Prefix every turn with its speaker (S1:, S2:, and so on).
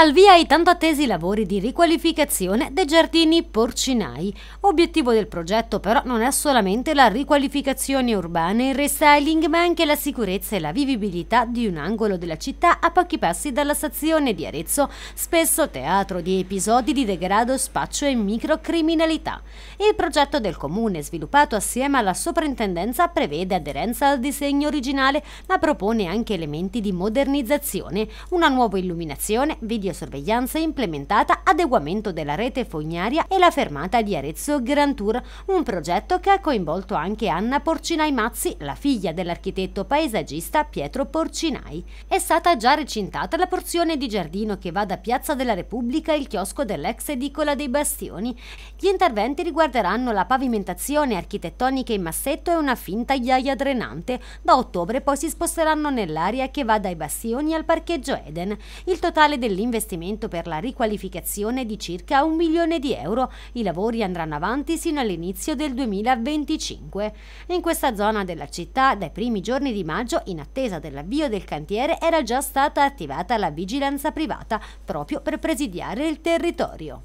S1: al via i tanto attesi lavori di riqualificazione dei giardini porcinai. Obiettivo del progetto però non è solamente la riqualificazione urbana, e il restyling, ma anche la sicurezza e la vivibilità di un angolo della città a pochi passi dalla stazione di Arezzo, spesso teatro di episodi di degrado, spaccio e microcriminalità. Il progetto del comune, sviluppato assieme alla soprintendenza, prevede aderenza al disegno originale, ma propone anche elementi di modernizzazione, una nuova illuminazione, video videosorveglianza implementata, adeguamento della rete fognaria e la fermata di Arezzo Grand Tour, un progetto che ha coinvolto anche Anna Porcinai Mazzi, la figlia dell'architetto paesaggista Pietro Porcinai. È stata già recintata la porzione di giardino che va da Piazza della Repubblica al chiosco dell'ex edicola dei Bastioni. Gli interventi riguarderanno la pavimentazione architettonica in massetto e una finta ghiaia drenante. Da ottobre poi si sposteranno nell'area che va dai Bastioni al parcheggio Eden. Il totale dell'invito investimento per la riqualificazione di circa un milione di euro. I lavori andranno avanti sino all'inizio del 2025. In questa zona della città, dai primi giorni di maggio, in attesa dell'avvio del cantiere, era già stata attivata la vigilanza privata proprio per presidiare il territorio.